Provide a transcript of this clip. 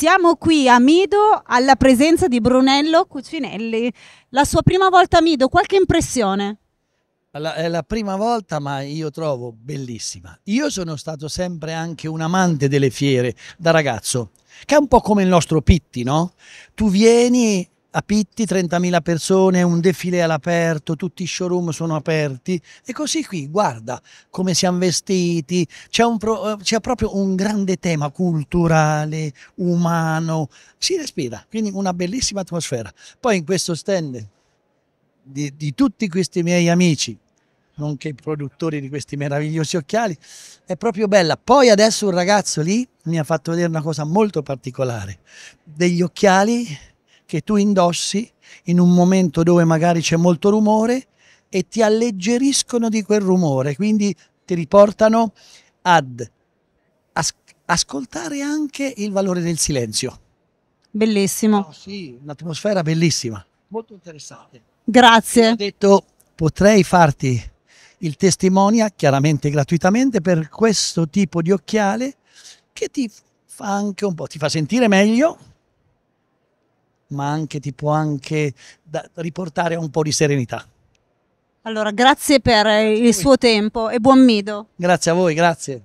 Siamo qui a Mido alla presenza di Brunello Cucinelli. La sua prima volta a Mido, qualche impressione? Alla, è la prima volta, ma io trovo bellissima. Io sono stato sempre anche un amante delle fiere da ragazzo, che è un po' come il nostro Pitti, no? Tu vieni a Pitti 30.000 persone, un defile all'aperto, tutti i showroom sono aperti e così qui, guarda come siamo vestiti, c'è, pro, eh, c'è proprio un grande tema culturale, umano, si respira, quindi una bellissima atmosfera. Poi in questo stand di, di tutti questi miei amici, nonché i produttori di questi meravigliosi occhiali, è proprio bella. Poi adesso un ragazzo lì mi ha fatto vedere una cosa molto particolare, degli occhiali che tu indossi in un momento dove magari c'è molto rumore e ti alleggeriscono di quel rumore, quindi ti riportano ad as ascoltare anche il valore del silenzio. Bellissimo. Oh, sì, un'atmosfera bellissima, molto interessante. Grazie. Ho detto potrei farti il testimonia chiaramente gratuitamente per questo tipo di occhiale che ti fa anche un po' ti fa sentire meglio ma anche ti può anche da, riportare un po' di serenità. Allora, grazie per eh, il suo tempo e buon mido. Grazie a voi, grazie.